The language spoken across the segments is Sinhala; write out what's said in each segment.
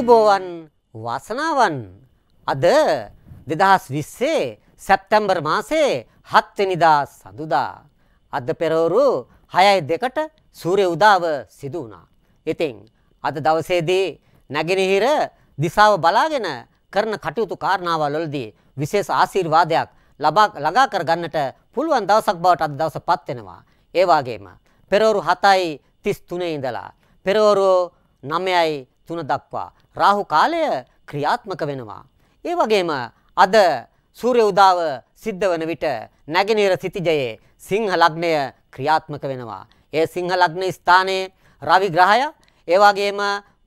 අසුභෝවන් වාසනාවන් අද දෙදහස් විස්සේ සැප්තැම්බර් මාසේ හත්වනිදා සඳුදා අද පෙරවරු හයයි දෙකට සූරය උදාව සිදු වුණා. ඉතිං අද දවසේදී නැගෙනහිර දිසාව බලාගෙන කරන කටයුතු කාරණාවලොල්දී විශේෂ ආශීර්වාදයක් ලබා ළඟා කර ගන්නට පුළුවන් දවසක් බවට අද දවස පත් වෙනවා. ඒ වගේම පෙරවරු 7යි 33 ඉඳලා පෙරවරු 9යි තුන දක්වා රාහු කාලය ක්‍රියාත්මක වෙනවා. ඒ වගේම අද සූර්ය උදාව සිද්ධ වන විට නැගෙනහිර සිටිජයේ සිංහ ලග්නය ක්‍රියාත්මක වෙනවා. ඒ සිංහ ලග්න ස්ථානයේ රවි ග්‍රහය, ඒ වගේම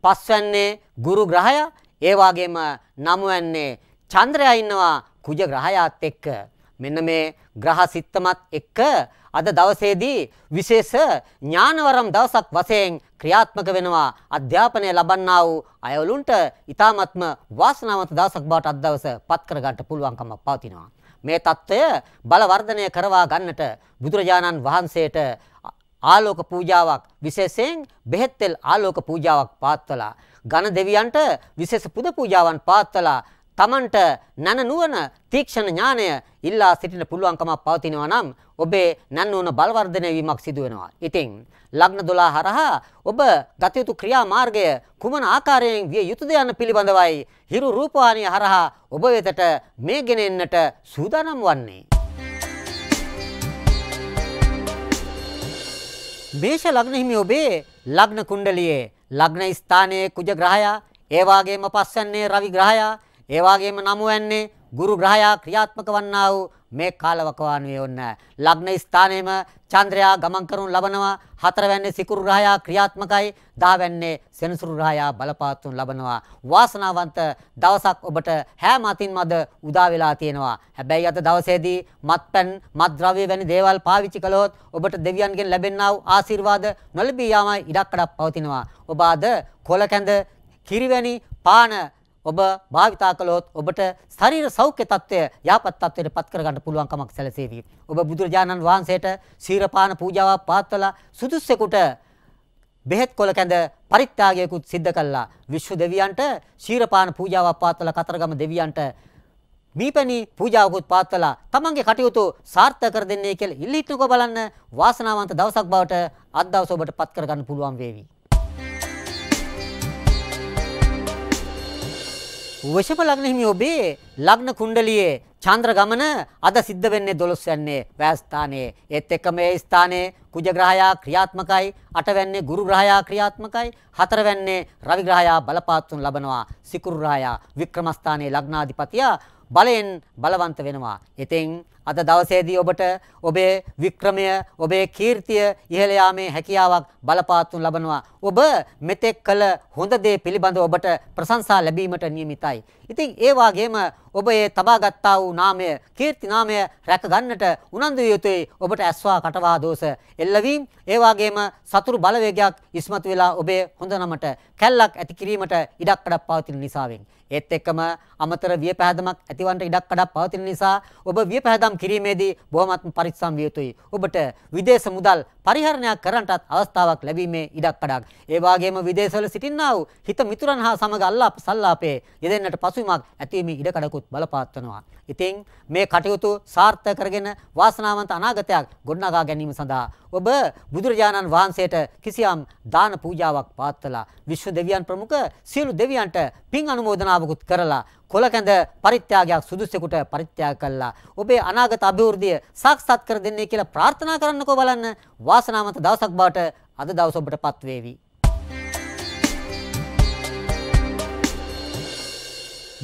පස්වැන්නේ ගුරු ග්‍රහය, ඒ වගේම නවවැන්නේ චන්ද්‍රයා ඉන්නවා කුජ ග්‍රහයාත් එක්ක. මෙන්න මේ ග්‍රහ සිත්තමත් එක්ක අද දවසේදී විශේෂ ඥානවරම් දවසක් වශයෙන් ක්‍රියාත්මක වෙනවා අධ්‍යාපනය ලබන්නා වූ අයවලුන්ට ඊ타ත්ම වාසනාවන්ත දවසක් බවට අද දවස පත් කර ගන්නට පුළුවන්කමක් පවතිනවා මේ తত্ত্বය බලවර්ධනය කරවා ගන්නට බුදුරජාණන් වහන්සේට ආලෝක පූජාවක් විශේෂයෙන් බෙහෙත් තෙල් ආලෝක පූජාවක් පාත්වලා ඝන දෙවියන්ට විශේෂ පුද පූජාවන් පාත්වලා Tamanට නැන නුවණ තීක්ෂණ ඥානය ඉල්ලා සිටින්න පුළුවන්කමක් පවතිනවා නම් ඔබේ නැන නුවණ බලවර්ධනය වීමක් සිදු වෙනවා. ඉතින් ලග්න 12 හරහා ඔබ ගත යුතු ක්‍රියාමාර්ගය කුමන ආකාරයෙන් විය යුතුද යන පිළිබඳවයි හිරු රූපවාහිනිය හරහා ඔබ වෙතට මේ ගෙනෙන්නට සූදානම් වන්නේ. මේෂ ලග්න හිමි ඔබේ ලග්න කුණ්ඩලියේ ලග්න ස්ථානයේ කුජ ග්‍රහයා ඒ වගේම පස්සන්නේ රවි ග්‍රහයා ඒ වගේම නමුවන්නේ ගුරු ග්‍රහයා ක්‍රියාත්මක වන්නා වූ මේ කාලවකවානුවේ ඔන්න ලග්න ස්ථානයේම චන්ද්‍රයා ගමන් කරනු ලබනවා හතරවැන්නේ සිකුරු ග්‍රහයා ක්‍රියාත්මකයි දහවැන්නේ සෙනසුරු ග්‍රහයා බලපාතුන් ලබනවා වාසනාවන්ත දවසක් ඔබට හැම අතින්ම අද උදා වෙලා තියෙනවා හැබැයි අද දවසේදී මත්පැන් මත්ද්‍රව්‍ය වැනි දේවල් පාවිච්චි කළොත් ඔබට දෙවියන්ගෙන් ලැබෙනා වූ ආශිර්වාද නොලැබී යාමයි ඉඩක් අඩක් පවතිනවා ඔබ අද කොල කැඳ කිරිවැනි පාන ඔබ භාවිතා කළොත් ඔබට ශරීර සෞඛ්‍ය తত্ত্বය යාපත් తত্ত্বයට පත් කරගන්න පුළුවන් කමක් සැලසේවි. ඔබ බුදුරජාණන් වහන්සේට සීරපාන පූජාවක් පාත්වලා සුදුස්සෙකුට බෙහෙත් කොළ කැඳ පරිත්‍යාගයකුත් සිද්ධ කළා. විශ්ව දෙවියන්ට ශීරපාන පූජාවක් පාත්වලා කතරගම දෙවියන්ට මීපැණි පූජාවකුත් පාත්වලා තමන්ගේ කටයුතු සාර්ථක කර දෙන්නේ කියලා ඉල්ලීතුක බලන්න වාසනාවන්ත දවසක් බවට අත් දවස ඔබට පත් කරගන්න පුළුවන් වේවි. වශම ලග්න හිමි ඔබේ ලග්න කුණ්ඩලියේ චන්ද්‍ර ගමන අද සිද්ධ වෙන්නේ 12 යන්නේ වැය ස්ථානයේ ඒත් එක්කම ඒ ස්ථානයේ කුජ ග්‍රහයා ක්‍රියාත්මකයි 8 වෙන්නේ ගුරු ග්‍රහයා ක්‍රියාත්මකයි 4 වෙන්නේ රවි ග්‍රහයා බලපාත්තුන් ලබනවා සිකුරු ග්‍රහයා වික්‍රමස්ථානයේ ලග්නාධිපතියා බලෙන් බලවන්ත වෙනවා. ඉතින් අද දවසේදී ඔබට ඔබේ වික්‍රමය ඔබේ කීර්තිය ඉහළ යාමේ හැකියාවක් බලපාත්තු ලබනවා. ඔබ මෙතෙක් කළ හොඳ දේ පිළිබඳව ඔබට ප්‍රශංසා ලැබීමට නියමිතයි. ඉතින් ඒ වාගේම ඔබ ඒ තබාගත්තා වූ නාමය කීර්ති නාමය රැක ගන්නට උනන්දු විය යුතුයි. ඔබට ඇස්වා කටවා දෝෂ එල්ලවීම ඒ වාගේම සතුරු බලවේගයක් ඉස්මතු වෙලා ඔබේ හොඳ නමට කැල්ලක් ඇති කිරීමට ඉඩක් කඩක් පවතින නිසාවෙන්. ඒත් එක්කම අමතර වියපැහැදමක් ඇතිවන්නට ඉඩක් කඩක් පවතින නිසා ඔබ වියපැහැදම් දරකම් කිරීමේදී බොහොමත් පරිස්සම් විය යුතුයි. ඔබට විදේශ මුදල් පරිහරණය කරන්නටත් අවස්ථාවක් ලැබීමේ ඉඩක් කඩක්. ඒ වගේම විදේශවල සිටින්නා වූ හිත මිතුරන් හා සමග අල්ලාප් සල්ලාපේ යෙදෙන්නට පසුබිමක් ඇතිවීමේ ඉඩ කඩකුත් බලපාත්වනවා. ඉතින් මේ කටයුතු සාර්ථක කරගෙන වාසනාවන්ත අනාගතයක් ගොඩනගා ගැනීම සඳහා ඔබ බුදුරජාණන් වහන්සේට කිසියම් දාන පූජාවක් පාත්තලා විශ්ව දෙවියන් ප්‍රමුඛ සියලු දෙවියන්ට පින් අනුමෝදනාවකුත් කරලා කොලකඳ පරිත්‍යාගයක් සුදුසෙකුට පරිත්‍යාග කළා. ඔබේ අනාගත අභිවෘද්ධිය සාක්ෂාත් කර දෙන්නේ කියලා ප්‍රාර්ථනා කරන්නකෝ බලන්න. වාසනාවන්ත දවසක් බවට අද දවස ඔබටපත් වේවි.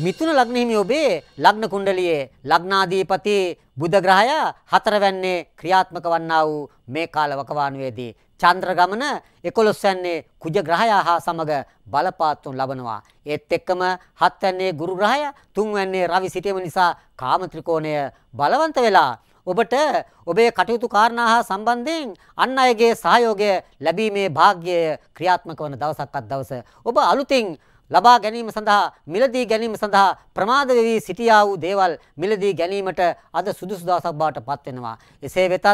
මිථුන ලග්න හිමි ඔබේ ලග්න කුණ්ඩලියේ ලග්නාධිපති බුධ ග්‍රහයා හතරවැන්නේ ක්‍රියාත්මක වන්නා වූ මේ කාලවකවානුවේදී චන්ද්‍ර ගමන 11 යන්නේ කුජ ග්‍රහය හා සමග බලපාත්තුන් ලබනවා. ඒත් එක්කම 7 යන්නේ ගුරු ග්‍රහය, 3 යන්නේ රවි සිටීම නිසා කාම ත්‍රිකෝණය බලවන්ත වෙලා ඔබට ඔබේ කටයුතු කාරණා හා සම්බන්ධයෙන් අන් අයගේ සහයෝගය ලැබීමේ වාග්යය ක්‍රියාත්මක වන දවසක්වත් දවස ඔබ අලුතින් ලබා ගැනීම සඳහා මිලදී ගැනීම සඳහා ප්‍රමාද වෙවි සිටියා වූ දේවල් මිලදී ගැනීමට අද සුදුසු දවසක් බවට පත් වෙනවා. එසේ වෙතත්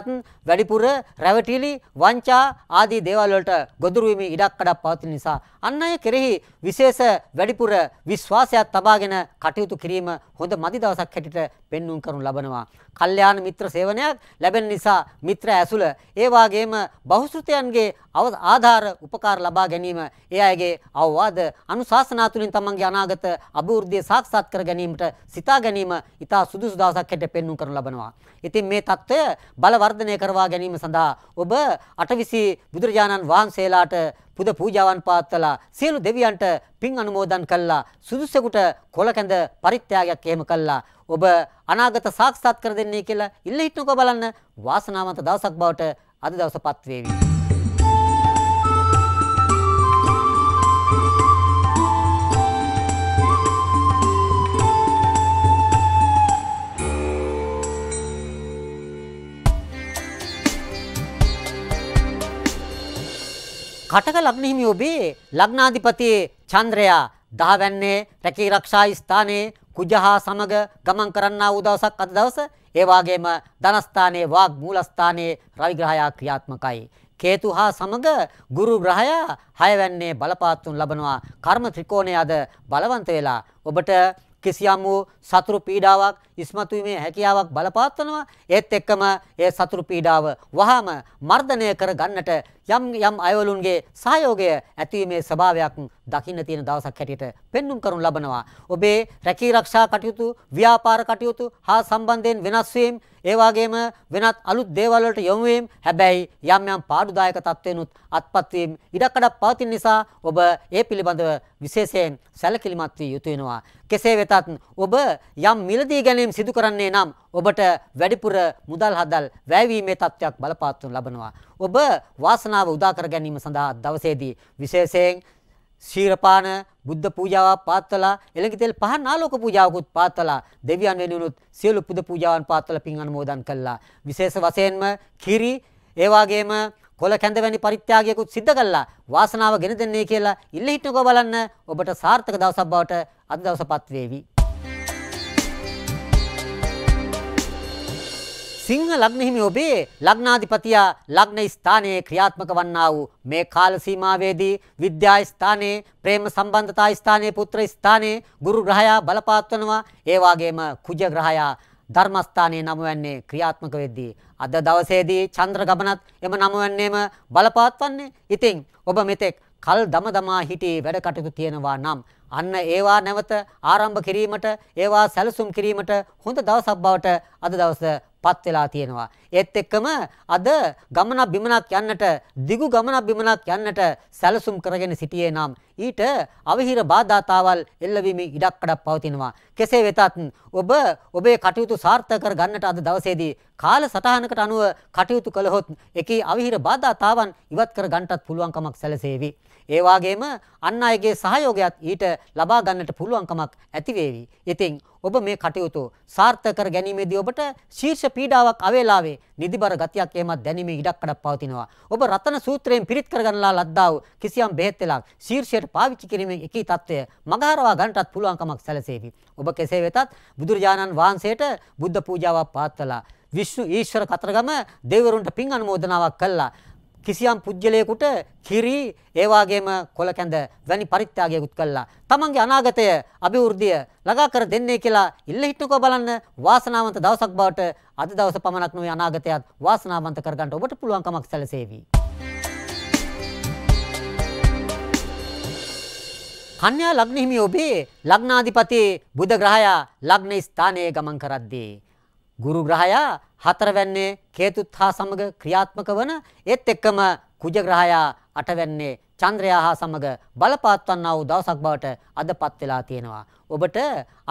වැඩිපුර රැවටිලි, වංචා ආදී දේවල් වලට ගොදුරු වීමේ ඉඩක් කඩක් පවතින නිසා අන් අය කෙරෙහි විශේෂ වැඩිපුර විශ්වාසයක් තබාගෙන කටයුතු කිරීම හොඳ මදි දවසක් හැටියට පෙන්눔 කරනු ලබනවා. කල්යාණ මිත්‍ර සේවනයක් ලැබෙන නිසා මිත්‍ර ඇසුල ඒ වාගේම බහුශ්‍රතයන්ගේ ආධාර උපකාර ලබා ගැනීම ඒ අයගේ අවවාද අනුශාසනා ශාසනා තුළින් තමන්ගේ අනාගත අභිවෘද්ධිය සාක්ෂාත් කර ගැනීමට සිතා ගැනීම ඉතා සුදුසු දවසක් හැටියට පෙන්වනු කරනු ලබනවා. ඉතින් මේ தত্ত্বය බල වර්ධනය කරවා ගැනීම සඳහා ඔබ අටවිසි බුදුරජාණන් වහන්සේලාට පුද පූජාවන් පාත්වලා සියලු දෙවියන්ට පින් අනුමෝදන් කළා සුදුසෙකුට කොලකැඳ පරිත්‍යාගයක් එහෙම කළා ඔබ අනාගත සාක්ෂාත් කර දෙන්නේ කියලා ඉල්ල හිටනකෝ බලන්න වාසනාවන්ත දවසක් බවට අද දවසපත් වේවි කටක ලග්න හිමි ඔබේ ලග්නාධිපති චන්ද්‍රයා දහවැන්නේ රැකී රක්ෂා ස්ථානයේ කුජහා සමග ගමන් කරන්නා වූ දවසක් අද දවස ඒ වාගේම ධනස්ථානයේ වාග් මූලස්ථානයේ රවි ග්‍රහයා ක්‍රියාත්මකයි කේතු හා සමග ගුරු ග්‍රහයා හයවැන්නේ බලපාත්තුන් ලබනවා කර්ම ත්‍රිකෝණය අද බලවන්ත වෙලා ඔබට කිසියම් වූ සතුරු පීඩාවක් ඉස්මතු වීමේ හැකියාවක් බලපාත්වනවා ඒත් එක්කම ඒ සතුරු පීඩාව වහාම මර්ධනය කර ගන්නට යම් යම් අයවලුන්ගේ සහයෝගය ඇතිවීමේ ස්වභාවයක් දකින්න තියෙන දවසක් හැටියට පෙන්눔 කරනු ලබනවා ඔබේ රැකී ආරක්ෂා කටයුතු ව්‍යාපාර කටයුතු හා සම්බන්ධයෙන් වෙනස් වීම ඒ වගේම වෙනත් අලුත් දේවල් වලට යොමු වීම හැබැයි යම් යම් පාඩුදායක තත්ත්වෙනුත් අත්පත් වීම ඉඩකඩක් පවතින නිසා ඔබ ඒ පිළිබඳව විශේෂයෙන් සැලකිලිමත් විය යුතු වෙනවා. කෙසේ වෙතත් ඔබ යම් මිලදී ගැනීම සිදු කරන්නේ නම් ඔබට වැඩිපුර මුදල් හදල් වැයවීමේ තත්ත්වයක් බලපාත්වනු ලබනවා. ඔබ වාසනාව උදා කර ගැනීම සඳහා දවසේදී විශේෂයෙන් ශීරපාන බුද්ධ පූජාව පාත්තලා එළඟි තෙල් පහන් ආලෝක පූජාවකුත් පාත්තලා දෙවියන් වෙනුනුත් සියලු පුද පූජාවන් පාත්තලා පින් අනුමෝදන් කළා විශේෂ වශයෙන්ම කිරි ඒ වගේම කොළ කැඳ වැනි පරිත්‍යාගයකුත් සිද්ධ කළා වාසනාව ගෙන දෙන්නේ කියලා ඉල්ල හිටනකෝ බලන්න ඔබට සාර්ථක දවසක් බවට අද දවසපත් වේවි සිංහ ලග්න හිමි ඔබේ ලග්නාධිපතියා ලග්න ස්ථානයේ ක්‍රියාත්මක වන්නා වූ මේ කාල සීමාවේදී විද්‍යා ස්ථානයේ ප්‍රේම සම්බන්ධතා ස්ථානයේ පුත්‍ර ස්ථානයේ ගුරු ග්‍රහයා බලපාත්වනවා ඒ වගේම කුජ ග්‍රහයා ධර්මස්ථානයේ නම වන්නේ ක්‍රියාත්මක වෙද්දී අද දවසේදී චන්ද්‍ර ගමනත් එම නම වන්නේම බලපාත්වන්නේ ඉතින් ඔබ මෙතෙක් කල් දමදමා හිටියේ වැඩ කටයුතු තියෙනවා නම් අන්න ඒවා නැවත ආරම්භ කිරීමට ඒවා සැලසුම් කිරීමට හොඳ දවසක් බවට අද දවස පත් වෙලා තියෙනවා. ඒත් එක්කම අද ගමන බිමනක් යන්නට, දිගු ගමන බිමනක් යන්නට සැලසුම් කරගෙන සිටියේ නම් ඊට අවහිර බාධාතාවල් එල්ලවීමේ ඉඩක් කඩක් පවතිනවා. කෙසේ වෙතත් ඔබ ඔබේ කටයුතු සාර්ථක කර ගන්නට අද දවසේදී කාල සටහනකට අනුව කටයුතු කළහොත් එකී අවහිර බාධාතාවන් ඉවත් කර ගන්නටත් පුළුවන්කමක් සැලසේවි. ඒ වගේම අන් අයගේ සහයෝගයත් ඊට ලබා ගන්නට පුළුවන්කමක් ඇති වේවි. ඉතින් ඔබ මේ කටයුතු සාර්ථක කර ගැනීමේදී ඔබට ශීර්ෂ පීඩාවක් අවේලාවේ නිදිබර ගතියක් එමත් දැනීමේ ඉඩක් කඩක් පවතිනවා. ඔබ රතන සූත්‍රයෙන් පිරිත් කරගන්නලා ලද්දා වූ කිසියම් බෙහෙත් එලක් ශීර්ෂයට ක්‍රියාවට පාවිච්චි කිරීමේ එකී తত্ত্বය මගහරවා ගන්නටත් පුළුවන්කමක් සැලසේවි. ඔබ කෙසේ වෙතත් බුදුරජාණන් වහන්සේට බුද්ධ පූජාවක් පාත්වලා විශ්ව ඊශ්වර කතරගම දෙවිවරුන්ට පින් අනුමෝදනාවක් කළා. කිසියම් පුජ්‍යලයකට කිරි ඒ වගේම කොලකැඳ වැනි පරිත්‍යාගයකුත් කළා. තමන්ගේ අනාගතය අභිවෘද්ධිය ළඟා කර දෙන්නේ කියලා ඉල්ල හිටනකෝ බලන්න වාසනාවන්ත දවසක් බවට අද දවස පමණක් නොවේ අනාගතයත් වාසනාවන්ත කරගන්න ඔබට පුළුවන්කමක් සැලසේවි. කන්‍යා ලග්න හිමි ඔබේ ලග්නාධිපති බුධ ග්‍රහයා ලග්න ස්ථානයේ ගමන් කරද්දී ගුරු ග්‍රහයා හතරවැන්නේ කේතුත් හා සමග ක්‍රියාත්මක වන ඒත් එක්කම කුජ ග්‍රහයා අටවැන්නේ චන්ද්‍රයා හා සමග බලපත්වන්නා වූ දවසක් බවට අදපත් වෙලා තියෙනවා. ඔබට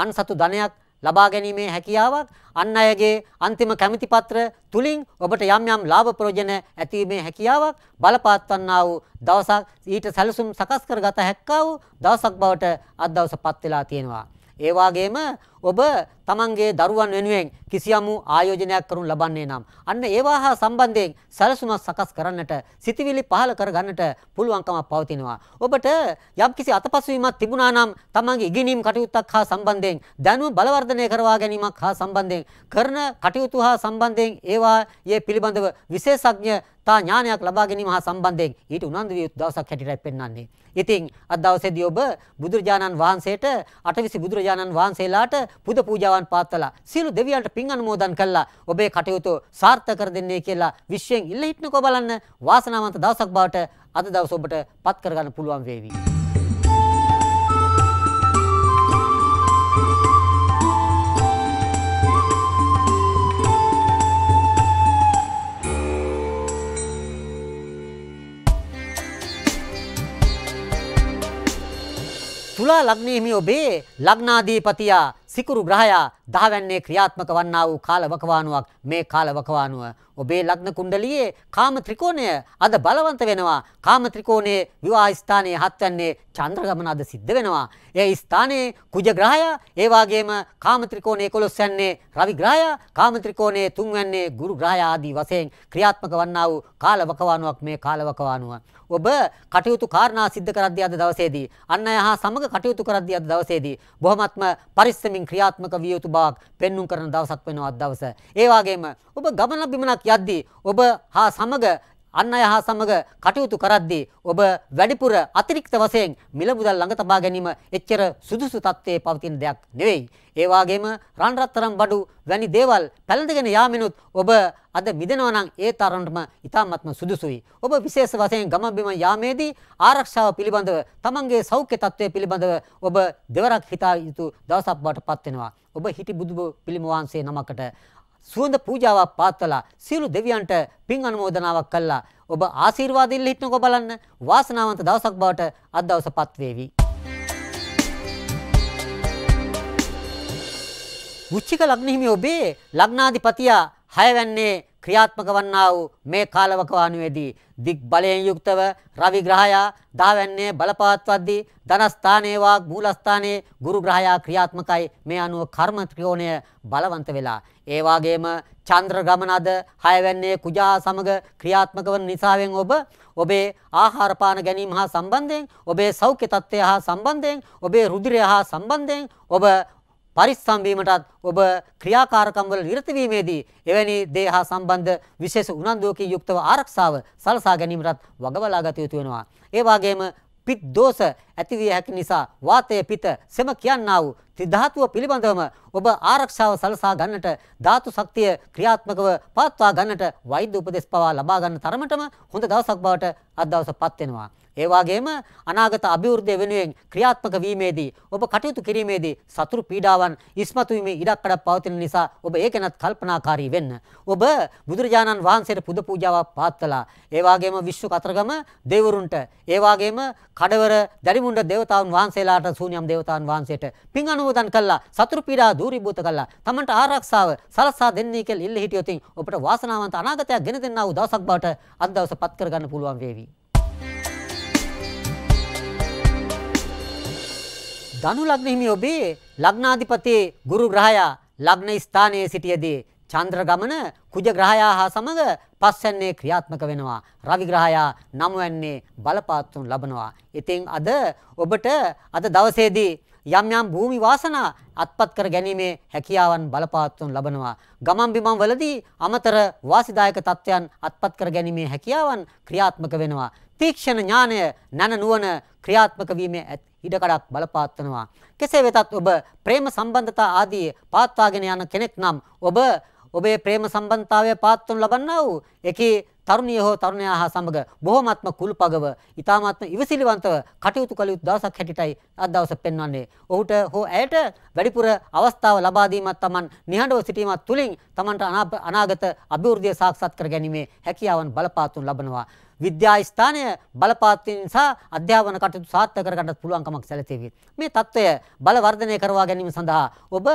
අන්සතු ධනයක් ලබා ගැනීමේ හැකියාවක් අන් අයගේ අන්තිම කැමති පත්‍ර තුලින් ඔබට යම් යම් ලාභ ප්‍රයෝජන ඇතිීමේ හැකියාවක් බලපත්වන්නා වූ දවසක් ඊට සැලසුම් සකස් කරගත හැක්කා වූ දවසක් බවට අද දවසපත් වෙලා තියෙනවා. ඒ වගේම ඔබ තමන්ගේ දරුවන් වෙනුවෙන් කිසියම් ආයෝජනයක් කරනු ලබන්නේ නම් අන්න ඒවා හා සම්බන්ධයෙන් සැලසුමක් සකස් කරන්නට සිතිවිලි පහළ කරගන්නට පුළුවන්කමක් පවතිනවා. ඔබට යම්කිසි අතපසුවීමක් තිබුණා නම් තමන්ගේ ඉගෙනීම් කටයුත්තක් හා සම්බන්ධයෙන් දැනුම බලවර්ධනය කරවා ගැනීමක් හා සම්බන්ධයෙන් කරන කටයුතු හා සම්බන්ධයෙන් ඒවා ඒ පිළිබඳව විශේෂඥ තා ඥානයක් ලබා ගැනීම හා සම්බන්ධයෙන් ඊට උනන්දු විය යුතු දවසක් හැටියටයි පෙන්වන්නේ. ඉතින් අද දවසේදී ඔබ බුදුරජාණන් වහන්සේට අටවිසි බුදුරජාණන් වහන්සේලාට පුද පූජාවන් පාත්තලා සියලු දෙවියන්ට පින් අනුමෝදන් කළා ඔබේ කටයුතු සාර්ථක කර දෙන්නේ කියලා විශ්වයෙන් ඉල්ල හිටනකෝ බලන්න වාසනාවන්ත දවසක් බවට අද දවස ඔබට පත් කරගන්න පුළුවන් වේවි. තුලා ලග්නයේ මේ ඔබේ ලග්නාධිපතියා සිකුරු ග්‍රහයා දහවැන්නේ ක්‍රියාත්මක වන්නා වූ කාලවකවානුවක් මේ කාලවකවානුව ඔබේ ලග්න කුණ්ඩලියේ කාම ත්‍රිකෝණය අද බලවන්ත වෙනවා කාම ත්‍රිකෝණයේ විවාහ ස්ථානයේ හත්වැන්නේ චන්ද්‍ර ගමන අද සිද්ධ වෙනවා ඒ ස්ථානයේ කුජ ග්‍රහයා ඒ වගේම කාම ත්‍රිකෝණයේ 11 යන්නේ රවි ග්‍රහයා කාම ත්‍රිකෝණයේ 3 යන්නේ ගුරු ග්‍රහයා ආදී වශයෙන් ක්‍රියාත්මක වන්නා වූ කාලවකවානුවක් මේ කාලවකවානුව ඔබ කටයුතු කාරණා සිද්ධ කරද්දී අද දවසේදී අන් අය හා සමග කටයුතු කරද්දී අද දවසේදී බොහොමත්ම පරිස්සමින් වශයෙන් ක්‍රියාත්මක විය යුතු බවක් පෙන්눔 කරන දවසක් වෙනවා අද දවස. ඒ වගේම ඔබ ගමන බිමනක් යද්දී ඔබ හා සමග අන් අය හා සමග කටයුතු කරද්දී ඔබ වැඩිපුර අතිරික්ත වශයෙන් මිල මුදල් ළඟ තබා ගැනීම එච්චර සුදුසු තත්ත්වයේ පවතින දෙයක් නෙවෙයි. ඒ වගේම රන් රත්තරන් බඩු වැනි දේවල් පැලඳගෙන යාමිනුත් ඔබ අද මිදෙනවා නම් ඒ තරමටම ඉතාමත්ම සුදුසුයි. ඔබ විශේෂ වශයෙන් ගම බිම යාමේදී ආරක්ෂාව පිළිබඳව තමන්ගේ සෞඛ්‍ය තත්ත්වය පිළිබඳව ඔබ දෙවරක් හිතා යුතු දවසක් බවට පත් වෙනවා. ඔබ හිටි බුදු පිළිම වහන්සේ නමකට සුවඳ පූජාවක් පාත්වලා සියලු දෙවියන්ට පින් අනුමෝදනාවක් කළා. ඔබ ආශිර්වාද දෙල්ල හිටනකෝ බලන්න. වාසනාවන්ත දවසක් බවට අද දවසපත් වේවි. වෘශ්චික ලග්න හිමි ඔබේ ලග්නාධිපතියා හයවැන්නේ ක්‍රියාත්මක වන්නා වූ මේ කාලවකවානුවේදී දික් බලයෙන් යුක්තව රවි ග්‍රහයා දාවැන්නේ බලපවත්වද්දී ධනස්ථානයේ වාග් මූලස්ථානයේ ගුරු ග්‍රහයා ක්‍රියාත්මකයි මේ අනුව කර්ම ත්‍රිකෝණය බලවන්ත වෙලා ඒ වගේම චంద్ర ගමනද හයවැන්නේ කුජා සමග ක්‍රියාත්මක වන නිසාවෙන් ඔබ ඔබේ ආහාර පාන ගැනීම හා සම්බන්ධයෙන් ඔබේ සෞඛ්‍ය තත්ත්වය හා සම්බන්ධයෙන් ඔබේ රුධිරය හා සම්බන්ධයෙන් ඔබ පරිස්සම් වීමටත් ඔබ ක්‍රියාකාරකම් වල නිරත වීමේදී එවැනි දේ හා සම්බන්ධ විශේෂ උනන්දුවකින් යුක්තව ආරක්ෂාව සලසා ගැනීමටත් වගබලා ගත යුතු වෙනවා. ඒ වගේම පිත් දෝෂ ඇති විය හැකි නිසා වාතය පිත සෙම කියන්නා වූ ත්‍රිධාතුව පිළිබඳවම ඔබ ආරක්ෂාව සලසා ගන්නට ධාතු ශක්තිය ක්‍රියාත්මකව පවත්වා ගන්නට වෛද්‍ය උපදෙස් පවා ලබා ගන්න තරමටම හොඳ දවසක් බවට අද දවසපත් වෙනවා ඒ වගේම අනාගත අභිවෘද්ධිය වෙනුවෙන් ක්‍රියාත්මක වීමේදී ඔබ කටයුතු කිරීමේදී සතුරු පීඩාවන් ඉස්මතු වීමේ ඉඩක් කඩක් පවතින නිසා ඔබ ඒකනත් කල්පනාකාරී වෙන්න. ඔබ බුදුරජාණන් වහන්සේට පුද පූජාවක් පාත්තලා ඒ වගේම විශ්ව කතරගම දෙවරුන්ට ඒ වගේම කඩවර දැරිමුණ්ඩ දේවතාවුන් වහන්සේලාට සූනියම් දේවතාවුන් වහන්සේට පින් අනුමෝදන් කළා සතුරු පීඩා දූරීභූත කළා තමන්ට ආරක්ෂාව සලසා දෙන්නේ කියලා ඉල්ල හිටියොතින් ඔබට වාසනාවන්ත අනාගතයක් ගෙන දෙන්නා වූ දවසක් බවට අද දවසපත් කරගන්න පුළුවන් වේවි ධනු ලග්න හිමි ඔබේ ලග්නාධිපති ගුරු ග්‍රහයා ලග්න ස්ථානයේ සිටියදී චන්ද්‍ර ගමන කුජ ග්‍රහයා හා සමග පස්වැන්නේ ක්‍රියාත්මක වෙනවා. රවි ග්‍රහයා නමවැන්නේ බලපාත්තුන් ලබනවා. ඉතින් අද ඔබට අද දවසේදී යම් යම් භූමි වාසනා අත්පත් කර ගැනීමේ හැකියාවන් බලපාත්වන ලබනවා. ගමන් බිමන් වලදී අමතර වාසිදායක තත්ත්වයන් අත්පත් කර ගැනීමේ හැකියාවන් ක්‍රියාත්මක වෙනවා. තීක්ෂණ ඥානය නැන නුවණ ක්‍රියාත්මක වීමේ ඉඩකඩක් බලපාත්වනවා. කෙසේ වෙතත් ඔබ ප්‍රේම සම්බන්ධතා ආදී පාත්වාගෙන යන කෙනෙක් නම් ඔබ ඔබේ ප්‍රේම සම්බන්ධතාවය පාත්වනු ලබන්නා වූ එකී තරුණිය හෝ තරුණයා හා සමග බොහොමත්ම කුල්පගව, ඊ타මාත්ම ඉවසිලිවන්තව කටයුතු කළ යුතු දවසක් හැටියටයි අද දවස පෙන්වන්නේ. ඔහුට හෝ ඇයට වැඩිපුර අවස්ථාව ලබා දීමත් Taman නිහඬව සිටීමත් තුළින් Tamanට අනාගත අභිවෘද්ධිය සාක්ෂාත් කර ගැනීමේ හැකියාවන් බලපාතුන් ලබනවා. විද්‍යා ස්ථානය බලපාත් නිසා අධ්‍යාපන කටයුතු සාර්ථක කරගන්නත් පුළුවන්කමක් සැලසෙවි. මේ తত্ত্বය බල වර්ධනය කරවා ගැනීම සඳහා ඔබ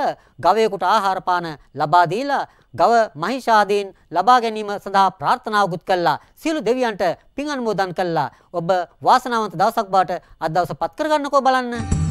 ගවයෙකුට ආහාර පාන ලබා දීලා ගව මහිෂාදීන් ලබා ගැනීම සඳහා ප්‍රාර්ථනාවකුත් කළා. සියලු දෙවියන්ට පින් අනුමෝදන් කළා. ඔබ වාසනාවන්ත දවසක් බාට අද දවස පත් කරගන්නකෝ බලන්න.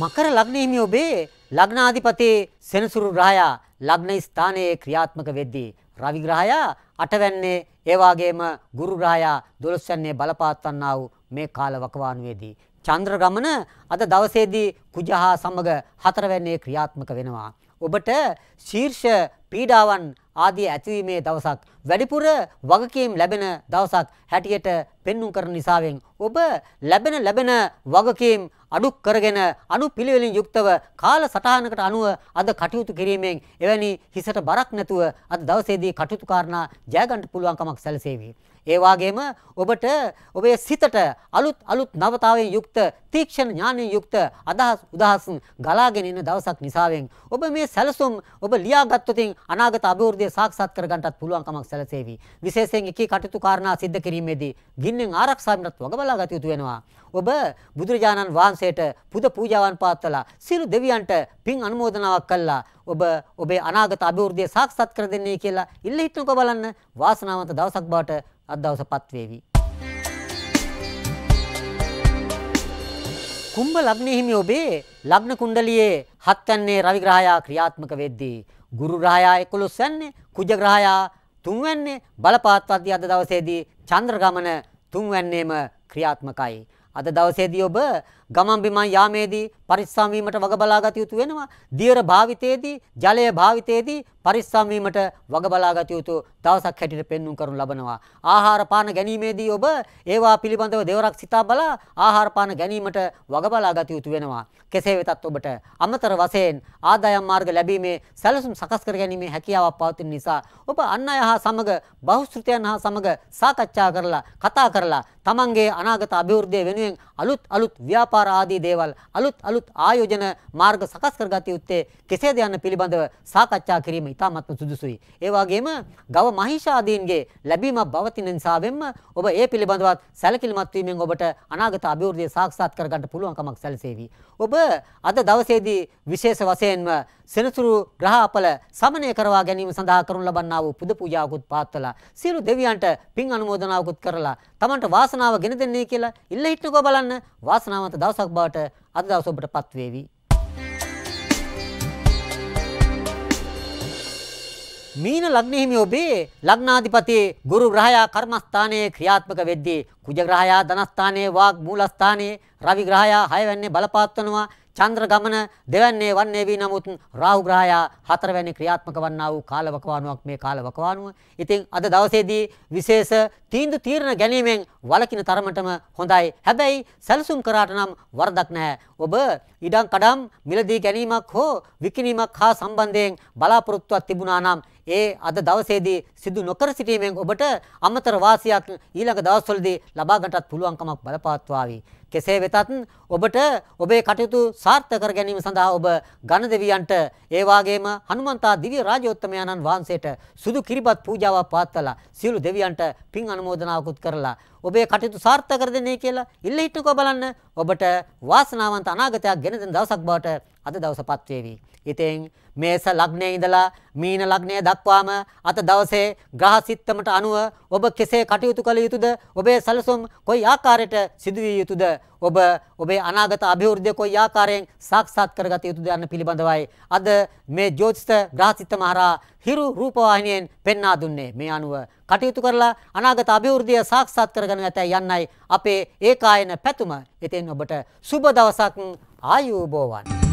මකර ලග්න හිමි ඔබේ ලග්නාධිපතේ සෙනසුරු ග්‍රහයා ලග්න ස්ථානයේ ක්‍රියාත්මක වෙද්දී රවි ග්‍රහයා අටවැන්නේ ඒ වගේම ගුරු ග්‍රහයා දොළොස්වැන්නේ බලපාත්වන්නා වූ මේ කාල වකවානුවේදී චන්ද්‍ර ගමන අද දවසේදී කුජහා සමග හතරවැන්නේ ක්‍රියාත්මක වෙනවා. ඔබට ශීර්ෂ පීඩාවන් ආදී ඇතිවීමේ දවසක් වැඩිපුර වගකීම් ලැබෙන දවසක් හැටියට පෙන්눔 කරන නිසාවෙන් ඔබ ලැබෙන ලැබෙන වගකීම් අඩු කරගෙන අනුපිළිවෙලින් යුක්තව කාල සටහනකට අනුව අද කටයුතු කිරීමෙන් එවැනි හිසට බරක් නැතුව අද දවසේදී කටයුතු කරනා ජයගන්න පුළුවන්කමක් සැලසේවි. ඒ වගේම ඔබට ඔබේ සිතට අලුත් අලුත් නවතාවෙන් යුක්ත තීක්ෂණ ඥානයෙන් යුක්ත අදහස් උදහස් ගලාගෙන එන දවසක් නිසාවෙන් ඔබ මේ සැලසුම් ඔබ ලියාගත්තොත් අනාගත අභිවෘද්ධිය සාක්ෂාත් කරගන්නත් පුළුවන් කමක් සැලසෙවි. විශේෂයෙන් එකී කටයුතු කාරණා සිද්ධ කිරීමේදී ගින්නෙන් ආරක්ෂාවෙන්වත් වග බලා ගත යුතු වෙනවා. ඔබ බුදුරජාණන් වහන්සේට පුද පූජාවන් පාත්වලා සියලු දෙවියන්ට පින් අනුමෝදනාවක් කළා. ඔබ ඔබේ අනාගත අභිවෘද්ධිය සාක්ෂාත් කර දෙන්නේ කියලා ඉල්ල හිටනකෝ බලන්න වාසනාවන්ත දවසක් බවට අද දවසපත් වේවි. කුම්භ ලග්නයේ හිමි ඔබේ ලග්න කුණ්ඩලියේ හත්වැන්නේ රවි ග්‍රහයා ක්‍රියාත්මක වෙද්දී ගුරු ග්‍රහයා 11 වෙන්නේ කුජ ග්‍රහයා 3 වෙන්නේ බලපාත්වත්දී අද දවසේදී චන්ද්‍ර ගමන 3 වෙන්නේම ක්‍රියාත්මකයි. අද දවසේදී ඔබ ගමන් බිමන් යාමේදී පරිස්සම් වීමට වග බලා ගත යුතු වෙනවා. දියර භාවිතයේදී, ජලය භාවිතයේදී පරිස්සම් වීමට වග බලා ගත යුතු දවසක් හැටියට පෙන්눔 කරනු ලබනවා. ආහාර පාන ගැනීමේදී ඔබ ඒවා පිළිබඳව දෙවරක් සිතා බලා ආහාර පාන ගැනීමට වග බලා ගත යුතු වෙනවා. කෙසේ වෙතත් ඔබට අමතර වශයෙන් ආදායම් මාර්ග ලැබීමේ සැලසුම් සකස් කර ගැනීමේ හැකියාවක් පවතින නිසා ඔබ අන් අය හා සමග බහුශ්‍රතයන් හා සමග සාකච්ඡා කරලා කතා කරලා තමන්ගේ අනාගත අභිවෘද්ධිය වෙනුවෙන් අලුත් අලුත් ව්‍යාපාර ව්‍යාපාර ආදී දේවල් අලුත් අලුත් ආයෝජන මාර්ග සකස් කරගatiya යුත්තේ කෙසේද යන්න පිළිබඳව සාකච්ඡා කිරීම ඉතාමත්ම සුදුසුයි. ඒ වගේම ගව මහීෂාදීන්ගේ ලැබීමක් පවතින නිසාවෙන්ම ඔබ ඒ පිළිබඳවත් සැලකිලිමත් වීමෙන් ඔබට අනාගත අභිවෘද්ධිය සාක්ෂාත් කරගන්න පුළුවන්කමක් සැලසේවි. ඔබ අද දවසේදී විශේෂ වශයෙන්ම සෙනසුරු ග්‍රහ අපල සමනය කරවා ගැනීම සඳහා කරනු ලබන්නා වූ පුද පූජාවකුත් පවත්වලා සියලු දෙවියන්ට පින් අනුමෝදනාවකුත් කරලා Tamanට වාසනාව ගෙන දෙන්නේ කියලා ඉල්ල හිටනකෝ බලන්න වාසනාවන්ත දවසක් බවට අද දවස ඔබටපත් වේවි. මීන ලග්නෙහිමි ඔබේ ලග්නාධිපති ගුරු ග්‍රහයා කර්මස්ථානයේ ක්‍රියාත්මක වෙද්දී කුජ ග්‍රහයා ධනස්ථානයේ වාග් මූලස්ථානයේ රවි ග්‍රහයා හයවැන්නේ බලපත්වනවා චන්ද්‍ර ගමන දෙවන්නේ වන්නේ වී නමුත් රාහු ග්‍රහයා හතරවැනි ක්‍රියාත්මක වන්නා වූ කාලවකවානුවක් මේ කාලවකවානුව. ඉතින් අද දවසේදී විශේෂ තීන්දු තීරණ ගැනීමෙන් වළකින තරමටම හොඳයි. හැබැයි සැලසුම් කරාට නම් වරදක් නැහැ. ඔබ ඉඩම් කඩම් මිලදී ගැනීමක් හෝ විකිණීමක් හා සම්බන්ධයෙන් බලාපොරොත්තුවක් තිබුණා නම් ඒ අද දවසේදී සිදු නොකර සිටීමෙන් ඔබට අමතර වාසියක් ඊළඟ දවස්වලදී ලබා ගන්නටත් පුළුවන්කමක් බලපාත්වාවි. කෙසේ වෙතත් ඔබට ඔබේ කටයුතු සාර්ථක කර ගැනීම සඳහා ඔබ ගණදෙවියන්ට ඒ වාගේම හනුමන්තා දිව්‍ය රාජෝත්තමයාණන් වහන්සේට සුදු කිරිබත් පූජාවක් පවත්වලා සියලු දෙවියන්ට පින් අනුමෝදනාවකුත් කරලා ඔබේ කටයුතු සාර්ථක කර දෙන්නේ කියලා ඉල්ල හිටනකෝ බලන්න ඔබට වාසනාවන්ත අනාගතයක් ගෙන දෙන දවසක් බවට අද දවසපත් වේවි. ඉතින් මේස ලග්නයේ ඉඳලා මීන ලග්නය දක්වාම අත දවසේ ග්‍රහ සිත්තමට අනුව ඔබ කෙසේ කටයුතු කළ යුතුද ඔබේ සැලසුම් කොයි ආකාරයට සිදුවිය යුතුද ඔබ ඔබේ අනාගත අභිවෘද්ධිය කොයි ආකාරයෙන් සාක්ෂාත් කරගත යුතුද යන්න පිළිබඳවයි අද මේ ජ්‍යොතිෂ ග්‍රහ සිත්තම හරහා හිරු රූපවාහිනියෙන් පෙන්වා දුන්නේ මේ අනුව කටයුතු කරලා අනාගත අභිවෘද්ධිය සාක්ෂාත් කරගෙන ඇතයි යන්නයි අපේ ඒකායන පැතුම. ඉතින් ඔබට සුබ දවසක් ආයුබෝවන්.